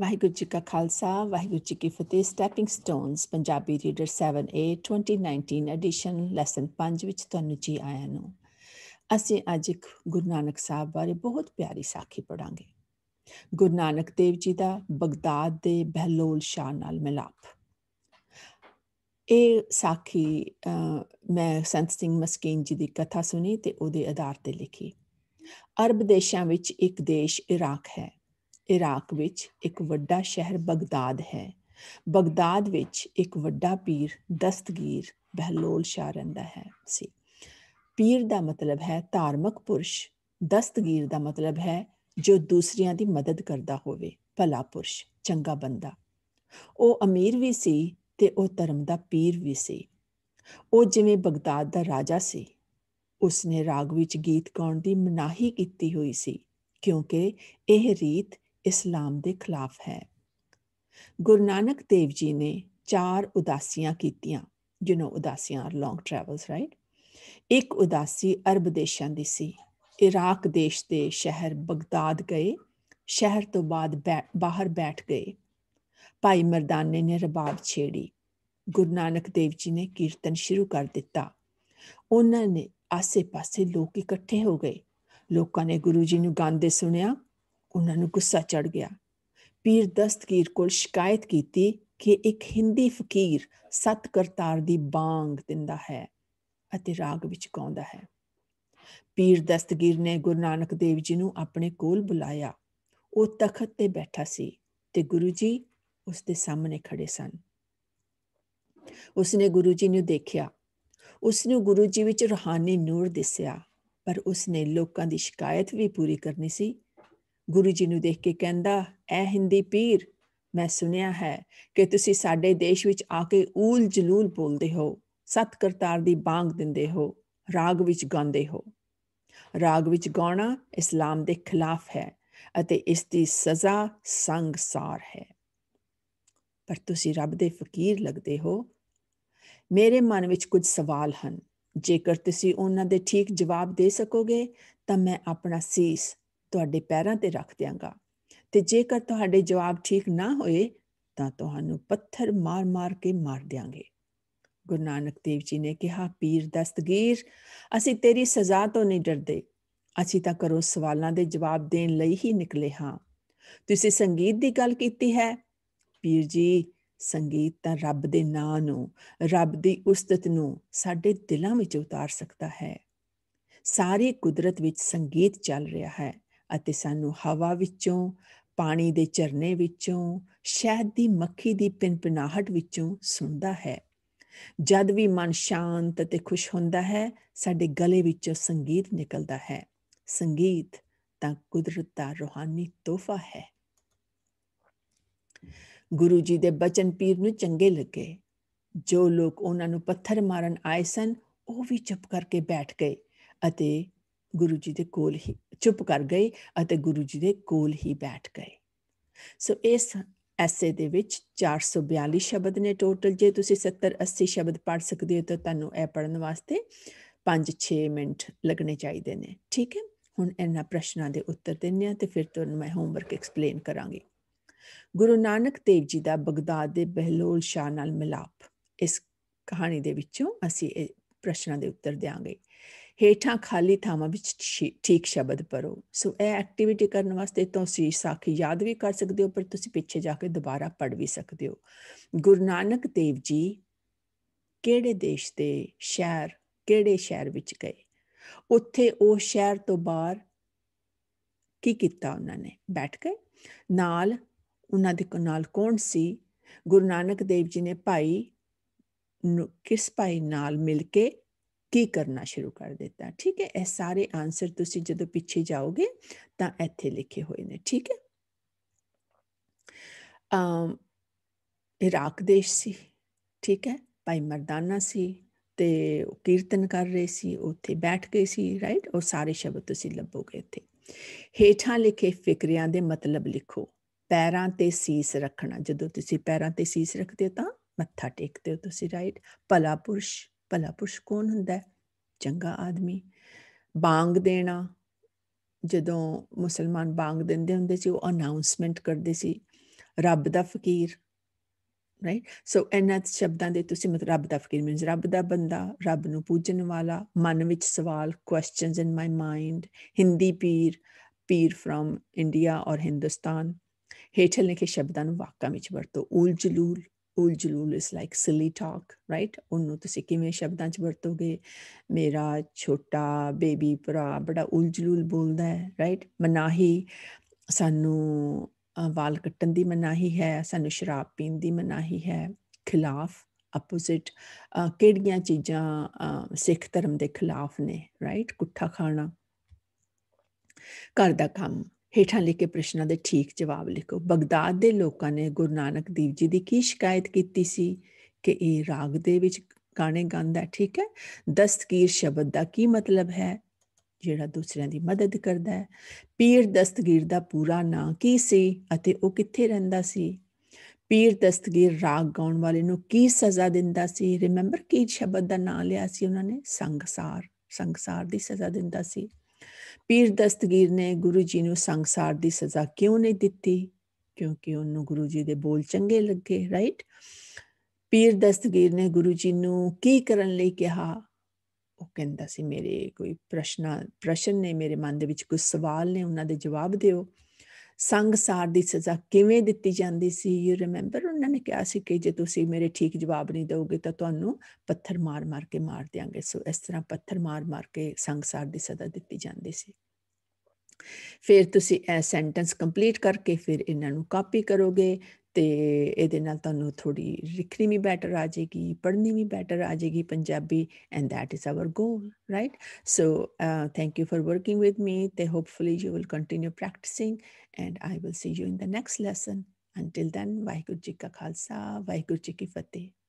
ਵਾਹਿਗੁਰੂ ਜੀ ਕਾ ਖਾਲਸਾ ਵਾਹਿਗੁਰੂ ਜੀ ਕੀ ਫਤਿਹ stepping stones Punjabi reader 7A 2019 edition lesson 5 ਵਿੱਚ ਤੁਹਾਨੂੰ ਜੀ ਆਇਆਂ ਨੂੰ ਅਸੀਂ ਅੱਜ ਇੱਕ ਗੁਰੂ ਨਾਨਕ ਸਾਹਿਬ ਬਾਰੇ ਬਹੁਤ ਪਿਆਰੀ ਸਾਖੀ ਪੜਾਂਗੇ ਗੁਰੂ ਨਾਨਕ ਦੇਵ ਜੀ ਦਾ ਬਗਦਾਦ ਦੇ ਬਹਿਲੋਲ ਸ਼ਾਹ ਨਾਲ ਮਿਲਾਪ ਇਹ ਸਾਖੀ ਮੈਂ ਸੰਤ ਸਿੰਘ ਮਸਕੀਨ ਜੀ ਦੀ ਕਥਾ ਸੁਣੀ ਤੇ ਉਹਦੇ ਆਧਾਰ ਤੇ ਲਿਖੀ ਅਰਬ ਦੇਸ਼ਾਂ ਵਿੱਚ ਇੱਕ ਦੇਸ਼ ਇਰਾਕ ਹੈ ਇਰਾਕ ਵਿੱਚ ਇੱਕ ਵੱਡਾ ਸ਼ਹਿਰ ਬਗਦਾਦ ਹੈ ਬਗਦਾਦ ਵਿੱਚ ਇੱਕ ਵੱਡਾ ਪੀਰ ਦਸਤਗੀਰ ਬਹਿਲੋਲ ਸ਼ਾਹ ਰਹਿੰਦਾ ਹੈ ਸੀ ਪੀਰ ਦਾ ਮਤਲਬ ਹੈ ਧਾਰਮਿਕ ਪੁਰਸ਼ ਦਸਤਗੀਰ ਦਾ ਮਤਲਬ ਹੈ ਜੋ ਦੂਸਰਿਆਂ ਦੀ ਮਦਦ ਕਰਦਾ ਹੋਵੇ ਭਲਾ ਪੁਰਸ਼ ਚੰਗਾ ਬੰਦਾ ਉਹ ਅਮੀਰ ਵੀ ਸੀ ਤੇ ਉਹ ਧਰਮ ਦਾ ਪੀਰ ਵੀ ਸੀ ਉਹ ਜਿਵੇਂ ਬਗਦਾਦ ਦਾ ਰਾਜਾ ਸੀ ਉਸਨੇ ਰਾਗ ਵਿੱਚ ਗੀਤ ਗਾਉਣ ਦੀ ਮਨਾਹੀ ਕੀਤੀ ਹੋਈ ਸੀ ਕਿਉਂਕਿ ਇਹ ਰੀਤ ਇਸਲਾਮ ਦੇ ਖਿਲਾਫ ਹੈ ਗੁਰੂ ਨਾਨਕ ਦੇਵ ਜੀ ਨੇ ਚਾਰ ਉਦਾਸੀਆਂ ਕੀਤੀਆਂ ਯੂ نو ਉਦਾਸੀਆਂ ਆਰ ਲੌਂਗ ਟਰੈਵਲਸ ਰਾਈਟ ਇੱਕ ਉਦਾਸੀ ਅਰਬ ਦੇਸ਼ਾਂ ਦੀ ਸੀ ਇਰਾਕ ਦੇਸ਼ ਦੇ ਸ਼ਹਿਰ ਬਗਦਾਦ ਗਏ ਸ਼ਹਿਰ ਤੋਂ ਬਾਅਦ ਬਾਹਰ ਬੈਠ ਗਏ ਭਾਈ ਮਰਦਾਨੇ ਨੇ ਰਬਾਬ ਛੇੜੀ ਗੁਰੂ ਨਾਨਕ ਦੇਵ ਜੀ ਨੇ ਕੀਰਤਨ ਸ਼ੁਰੂ ਕਰ ਦਿੱਤਾ ਉਹਨਾਂ ਨੇ ਆਸੇ-ਪਾਸੇ ਲੋਕ ਇਕੱਠੇ ਹੋ ਗਏ ਲੋਕਾਂ ਨੇ ਗੁਰੂ ਜੀ ਨੂੰ ਗਾਉਂਦੇ ਸੁਣਿਆ ਉਹਨਾਂ ਨੂੰ ਗੁੱਸਾ ਚੜ ਗਿਆ ਪੀਰ ਦਸਤਗੀਰ ਕੋਲ ਸ਼ਿਕਾਇਤ ਕੀਤੀ ਕਿ ਇੱਕ ਹਿੰਦੀ ਫਕੀਰ ਸਤ ਕਰਤਾਰ ਦੀ ਬਾਗ ਦਿੰਦਾ ਹੈ ਅਤੇ ਰਾਗ ਵਿੱਚ ਗਾਉਂਦਾ ਹੈ ਪੀਰ ਦਸਤਗੀਰ ਨੇ ਗੁਰੂ ਨਾਨਕ ਦੇਵ ਜੀ ਨੂੰ ਆਪਣੇ ਕੋਲ ਬੁਲਾਇਆ ਉਹ ਤਖਤ ਤੇ ਬੈਠਾ ਸੀ ਤੇ ਗੁਰੂ ਜੀ ਉਸ ਦੇ ਸਾਹਮਣੇ ਖੜੇ ਸਨ ਉਸਨੇ ਗੁਰੂ ਜੀ ਨੂੰ ਦੇਖਿਆ ਉਸ ਨੂੰ ਗੁਰੂ ਜੀ ਵਿੱਚ ਰੋਹਾਨੀ ਨੂਰ ਦਿਸਿਆ ਪਰ ਉਸਨੇ ਲੋਕਾਂ ਦੀ ਸ਼ਿਕਾਇਤ ਵੀ ਪੂਰੀ ਕਰਨੀ ਸੀ ਗੁਰੂ ਜੀ ਨੂੰ ਦੇਖ ਕੇ ਕਹਿੰਦਾ ਐ ਹਿੰਦੀ ਪੀਰ ਮੈਂ ਸੁਨਿਆ ਹੈ ਕਿ ਤੁਸੀਂ ਸਾਡੇ ਦੇਸ਼ ਵਿੱਚ ਆ ਕੇ ਊਲ ਜਲੂਲ ਬੋਲਦੇ ਹੋ ਸਤ ਕਰਤਾਰ ਦੀ ਬਾਗ ਦਿੰਦੇ ਹੋ ਰਾਗ ਵਿੱਚ ਗਾਉਂਦੇ ਹੋ ਰਾਗ ਵਿੱਚ ਗਾਉਣਾ ਇਸਲਾਮ ਦੇ ਖਿਲਾਫ ਹੈ ਅਤੇ ਇਸ ਦੀ ਸਜ਼ਾ ਸੰਗਸਾਰ ਹੈ ਪਰ ਤੁਸੀਂ ਰੱਬ ਦੇ ਫਕੀਰ ਲੱਗਦੇ ਹੋ ਮੇਰੇ ਮਨ ਵਿੱਚ ਕੁਝ ਸਵਾਲ ਹਨ ਜੇਕਰ ਤੁਸੀਂ ਉਹਨਾਂ ਦੇ ਠੀਕ ਜਵਾਬ ਦੇ ਸਕੋਗੇ ਤਾਂ ਮੈਂ ਆਪਣਾ ਸੀਸ ਤੁਹਾਡੇ ਪੈਰਾਂ ਤੇ ਰੱਖ ਦਿਆਂਗਾ ਤੇ ਜੇਕਰ ਤੁਹਾਡੇ ਜਵਾਬ ਠੀਕ ਨਾ ਹੋਏ ਤਾਂ ਤੁਹਾਨੂੰ ਪੱਥਰ ਮਾਰ-ਮਾਰ ਕੇ ਮਾਰ ਦਿਆਂਗੇ ਗੁਰੂ ਨਾਨਕ ਦੇਵ ਜੀ ਨੇ ਕਿਹਾ ਪੀਰ ਦਸਤਗੀਰ ਅਸੀਂ ਤੇਰੀ ਸਜ਼ਾ ਤੋਂ ਨਹੀਂ ਡਰਦੇ ਅਸੀਂ ਤਾਂ ਕਰੋ ਸਵਾਲਾਂ ਦੇ ਜਵਾਬ ਦੇਣ ਲਈ ਹੀ ਨਿਕਲੇ ਹਾਂ ਤੁਸੀਂ ਸੰਗੀਤ ਦੀ ਗੱਲ ਕੀਤੀ ਹੈ ਪੀਰ ਜੀ ਸੰਗੀਤ ਤਾਂ ਰੱਬ ਦੇ ਨਾਂ ਨੂੰ ਰੱਬ ਦੀ ਉਸਤਤ ਨੂੰ ਸਾਡੇ ਦਿਲਾਂ ਵਿੱਚ ਉਤਾਰ ਸਕਦਾ ਹੈ ਸਾਰੀ ਕੁਦਰਤ ਵਿੱਚ ਸੰਗੀਤ ਚੱਲ ਰਿਹਾ ਹੈ ਅਤੇ ਸਾਨੂੰ ਹਵਾ ਵਿੱਚੋਂ ਪਾਣੀ ਦੇ ਝਰਨੇ ਵਿੱਚੋਂ ਸ਼ਹਿਦ ਦੀ ਮੱਖੀ ਦੀ ਪਿੰਪਨਾਹਟ ਵਿੱਚੋਂ ਸੁਣਦਾ ਹੈ ਜਦ ਵੀ ਮਨ ਸ਼ਾਂਤ ਤੇ ਖੁਸ਼ ਹੁੰਦਾ ਹੈ ਸਾਡੇ ਗਲੇ ਵਿੱਚੋਂ ਸੰਗੀਤ ਨਿਕਲਦਾ ਹੈ ਸੰਗੀਤ ਤਾਂ ਕੁਦਰਤ ਦਾ ਰੋਹਾਨੀ ਤੋਹਫਾ ਹੈ ਗੁਰੂ ਜੀ ਦੇ ਬਚਨ ਪੀਰ ਨੂੰ ਚੰਗੇ ਲੱਗੇ ਜੋ ਲੋਕ ਉਹਨਾਂ ਨੂੰ ਪੱਥਰ ਮਾਰਨ ਆਏ ਸਨ ਉਹ ਵੀ ਚੁੱਪ ਕਰਕੇ ਬੈਠ ਗਏ ਅਤੇ ਗੁਰੂ ਜੀ ਦੇ ਕੋਲ ਹੀ ਚੁੱਪ ਕਰ ਗਏ ਅਤੇ ਗੁਰੂ ਜੀ ਦੇ ਕੋਲ ਹੀ ਬੈਠ ਗਏ ਸੋ ਇਸ ਐਸੇ ਦੇ ਵਿੱਚ 442 ਸ਼ਬਦ ਨੇ ਟੋਟਲ ਜੇ ਤੁਸੀਂ 70 80 ਸ਼ਬਦ ਪੜ ਸਕਦੇ ਹੋ ਤਾਂ ਤੁਹਾਨੂੰ ਇਹ ਪੜਨ ਵਾਸਤੇ 5-6 ਮਿੰਟ ਲੱਗਣੇ ਚਾਹੀਦੇ ਨੇ ਠੀਕ ਹੈ ਹੁਣ ਇਹਨਾਂ ਪ੍ਰਸ਼ਨਾਂ ਦੇ ਉੱਤਰ ਦਿੰਨੇ ਆ ਤੇ ਫਿਰ ਤੁਹਾਨੂੰ ਮੈਂ ਹੋਮਵਰਕ ਐਕਸਪਲੇਨ ਕਰਾਂਗੀ ਗੁਰੂ ਨਾਨਕ ਦੇਵ ਜੀ ਦਾ ਬਗਦਾਦ ਦੇ ਬਹਿਲੋਲ ਸ਼ਾਹ ਨਾਲ ਮਿਲਾਪ ਇਸ ਕਹਾਣੀ ਦੇ ਵਿੱਚੋਂ ਅਸੀਂ ਇਹ ਪ੍ਰਸ਼ਨਾਂ ਦੇ ਉੱਤਰ ਦੇਾਂਗੇ ਹੇਠਾਂ ਖਾਲੀ ਥਾਵਾਂ ਵਿੱਚ ਠੀਕ ਸ਼ਬਦ ਪੜੋ ਸੋ ਇਹ ਐਕਟੀਵਿਟੀ ਕਰਨ ਵਾਸਤੇ ਤੁਸੀਂ ਸਾਖੀ ਯਾਦ ਵੀ ਕਰ ਸਕਦੇ ਹੋ ਪਰ ਤੁਸੀਂ ਪਿੱਛੇ ਜਾ ਕੇ ਦੁਬਾਰਾ ਪੜ ਵੀ ਸਕਦੇ ਹੋ ਗੁਰੂ ਨਾਨਕ ਦੇਵ ਜੀ ਕਿਹੜੇ ਦੇਸ਼ ਦੇ ਸ਼ਹਿਰ ਕਿਹੜੇ ਸ਼ਹਿਰ ਵਿੱਚ ਗਏ ਉੱਥੇ ਉਹ ਸ਼ਹਿਰ ਤੋਂ ਬਾਹਰ ਕੀ ਕੀਤਾ ਉਹਨਾਂ ਨੇ ਬੈਠ ਕੇ ਨਾਲ ਉਹਨਾਂ ਦੇ ਨਾਲ ਕੌਣ ਸੀ ਗੁਰੂ ਨਾਨਕ ਦੇਵ ਜੀ ਨੇ ਭਾਈ ਕਿਸ ਭਾਈ ਨਾਲ ਮਿਲ ਕੇ ਕੀ ਕਰਨਾ ਸ਼ੁਰੂ ਕਰ ਦਿੱਤਾ ਠੀਕ ਹੈ ਇਹ ਸਾਰੇ ਆਨਸਰ ਤੁਸੀਂ ਜਦੋਂ ਪਿੱਛੇ ਜਾਓਗੇ ਤਾਂ ਇੱਥੇ ਲਿਖੇ ਹੋਏ ਨੇ ਠੀਕ ਹੈ ਅਮ ਇਰਾਕ ਦੇਸ਼ ਸੀ ਠੀਕ ਹੈ ਭਾਈ ਮਰਦਾਨਾ ਸੀ ਤੇ ਕੀਰਤਨ ਕਰ ਰਹੇ ਸੀ ਉੱਥੇ ਬੈਠ ਕੇ ਸੀ ਰਾਈਟ ਉਹ ਸਾਰੇ ਸ਼ਬਦ ਤੁਸੀਂ ਲੱਭੋਗੇ ਇੱਥੇ ਹੇਠਾਂ ਲਿਖੇ ਫਿਕਰਿਆਂ ਦੇ ਮਤਲਬ ਲਿਖੋ ਪੈਰਾਂ ਤੇ ਸੀਸ ਰੱਖਣਾ ਜਦੋਂ ਤੁਸੀਂ ਪੈਰਾਂ ਤੇ ਸੀਸ ਰੱਖਦੇ ਹੋ ਤਾਂ ਮੱਥਾ ਟੇਕਦੇ ਹੋ ਤੁਸੀਂ ਰਾਈਟ ਭਲਾ ਪੁਰਸ਼ ਭਲਾ ਪੁਰਸ਼ ਕੌਣ ਹੁੰਦਾ ਚੰਗਾ ਆਦਮੀ ਬਾਗ ਦੇਣਾ ਜਦੋਂ ਮੁਸਲਮਾਨ ਬਾਗ ਦਿੰਦੇ ਹੁੰਦੇ ਸੀ ਉਹ ਅਨਾਉਂਸਮੈਂਟ ਕਰਦੇ ਸੀ ਰੱਬ ਦਾ ਫਕੀਰ ਰਾਈਟ ਸੋ ਇਹਨਾਂ ਸ਼ਬਦਾਂ ਦੇ ਤੁਸੀਂ ਮਤਲਬ ਰੱਬ ਦਾ ਫਕੀਰ ਮੀਨਸ ਰੱਬ ਦਾ ਬੰਦਾ ਰੱਬ ਨੂੰ ਪੂਜਣ ਵਾਲਾ ਮਨ ਵਿੱਚ ਸਵਾਲ questions in my mind Hindi ਪੀਰ ਪੀਰ ਫਰਮ ਇੰਡੀਆ ਔਰ ਹਿੰਦੁਸਤਾਨ ਹੇਠਲੇ ਕੇ ਸ਼ਬਦਾਂ ਨੂੰ ਵਾਕਾਂ ਵਿੱਚ ਵਰਤੋ ਉਲਝਲੂਲ ਓਲ ਜਲੂਲ ਇਸ ਲਾਈਕ ਸਿਲੀ ਟਾਕ ਰਾਈਟ ਉਹਨੂੰ ਤੁਸੀਂ ਕਿਵੇਂ ਸ਼ਬਦਾਂ 'ਚ ਵਰਤੋਗੇ ਮੇਰਾ ਛੋਟਾ ਬੇਬੀ ਭਰਾ ਬੜਾ ਓਲ ਜਲੂਲ ਬੋਲਦਾ ਹੈ ਰਾਈਟ ਮਨਾਹੀ ਸਾਨੂੰ ਵਾਲ ਕੱਟਣ ਦੀ ਮਨਾਹੀ ਹੈ ਸਾਨੂੰ ਸ਼ਰਾਬ ਪੀਣ ਦੀ ਮਨਾਹੀ ਹੈ ਖਿਲਾਫ ਆਪੋਜ਼ਿਟ ਕਿਹੜੀਆਂ ਚੀਜ਼ਾਂ ਸਿੱਖ ਧਰਮ ਦੇ ਖਿਲਾਫ ਨੇ ਰਾਈਟ ਕੁੱਠਾ ਖਾਣਾ ਘਰ ਦਾ ਕੰਮ ਹੇਠਾਂ ਲਿਖੇ ਪ੍ਰਸ਼ਨਾਂ ਦੇ ਠੀਕ ਜਵਾਬ ਲਿਖੋ ਬਗਦਾਦ ਦੇ ਲੋਕਾਂ ਨੇ ਗੁਰੂ ਨਾਨਕ ਦੇਵ ਜੀ ਦੀ ਕੀ ਸ਼ਿਕਾਇਤ ਕੀਤੀ ਸੀ ਕਿ ਇਹ ਰਾਗ ਦੇ ਵਿੱਚ ਗਾਣੇ ਗਾਉਂਦਾ ਠੀਕ ਹੈ ਦਸਤਗੀਰ ਸ਼ਬਦ ਦਾ ਕੀ ਮਤਲਬ ਹੈ ਜਿਹੜਾ ਦੂਸਰਿਆਂ ਦੀ ਮਦਦ ਕਰਦਾ ਹੈ ਪੀਰ ਦਸਤਗੀਰ ਦਾ ਪੂਰਾ ਨਾਂ ਕੀ ਸੀ ਅਤੇ ਉਹ ਕਿੱਥੇ ਰਹਿੰਦਾ ਸੀ ਪੀਰ ਦਸਤਗੀਰ ਰਾਗ ਗਾਉਣ ਵਾਲੇ ਨੂੰ ਕੀ ਸਜ਼ਾ ਦਿੰਦਾ ਸੀ ਰਿਮੈਂਬਰ ਕੀ ਸ਼ਬਦ ਦਾ ਨਾਂ ਲਿਆ ਸੀ ਉਹਨਾਂ ਨੇ ਸੰਗਸਾਰ ਸੰਸਾਰ ਦੀ ਸਜ਼ਾ ਦਿੰਦਾ ਸੀ ਪੀਰ ਦਸਤਗੀਰ ਨੇ ਗੁਰੂ ਜੀ ਨੂੰ ਸੰਸਾਰ ਦੀ ਸਜ਼ਾ ਕਿਉਂ ਨਹੀਂ ਦਿੱਤੀ ਕਿਉਂਕਿ ਉਹਨੂੰ ਗੁਰੂ ਜੀ ਦੇ ਬੋਲ ਚੰਗੇ ਲੱਗੇ ਰਾਈਟ ਪੀਰ ਦਸਤਗੀਰ ਨੇ ਗੁਰੂ ਜੀ ਨੂੰ ਕੀ ਕਰਨ ਲਈ ਕਿਹਾ ਉਹ ਕਹਿੰਦਾ ਸੀ ਮੇਰੇ ਕੋਈ ਪ੍ਰਸ਼ਨ ਪ੍ਰਸ਼ਨ ਨੇ ਮੇਰੇ ਮਨ ਦੇ ਵਿੱਚ ਕੋਈ ਸਵਾਲ ਨੇ ਉਹਨਾਂ ਦੇ ਜਵਾਬ ਦਿਓ ਸੰਗਸਾਰ ਦੀ ਸਜ਼ਾ ਕਿਵੇਂ ਦਿੱਤੀ ਜਾਂਦੀ ਸੀ ਯੂ ਰਿਮੈਂਬਰ ਉਹਨਾਂ ਨੇ ਕਿਹਾ ਸੀ ਕਿ ਜੇ ਤੁਸੀਂ ਮੇਰੇ ਠੀਕ ਜਵਾਬ ਨਹੀਂ ਦਿਓਗੇ ਤਾਂ ਤੁਹਾਨੂੰ ਪੱਥਰ ਮਾਰ-ਮਾਰ ਕੇ ਮਾਰ ਦਿਆਂਗੇ ਸੋ ਇਸ ਤਰ੍ਹਾਂ ਪੱਥਰ ਮਾਰ-ਮਾਰ ਕੇ ਸੰਗਸਾਰ ਦੀ ਸਜ਼ਾ ਦਿੱਤੀ ਜਾਂਦੀ ਸੀ ਫਿਰ ਤੁਸੀਂ ਇਹ ਸੈਂਟੈਂਸ ਕੰਪਲੀਟ ਕਰਕੇ ਫਿਰ ਇਹਨਾਂ ਨੂੰ ਕਾਪੀ ਕਰੋਗੇ ਤੇ ਇਹਦੇ ਨਾਲ ਤੁਹਾਨੂੰ ਥੋੜੀ ਰਿਕਰੀ ਵੀ ਬੈਟਰ ਆ ਜਾਏਗੀ ਪੜ੍ਹਨੀ ਵੀ ਬੈਟਰ ਆ ਜਾਏਗੀ Punjabi and that is our goal right so thank you for working with me ਤੇ hopefully you will continue practicing and I will see you in the next lesson until then Waheguru ji ਕਾ ਖਾਲਸਾ ਵਾਹਿਗੁਰੂ ਜੀ ਕੀ ਫਤਿਹ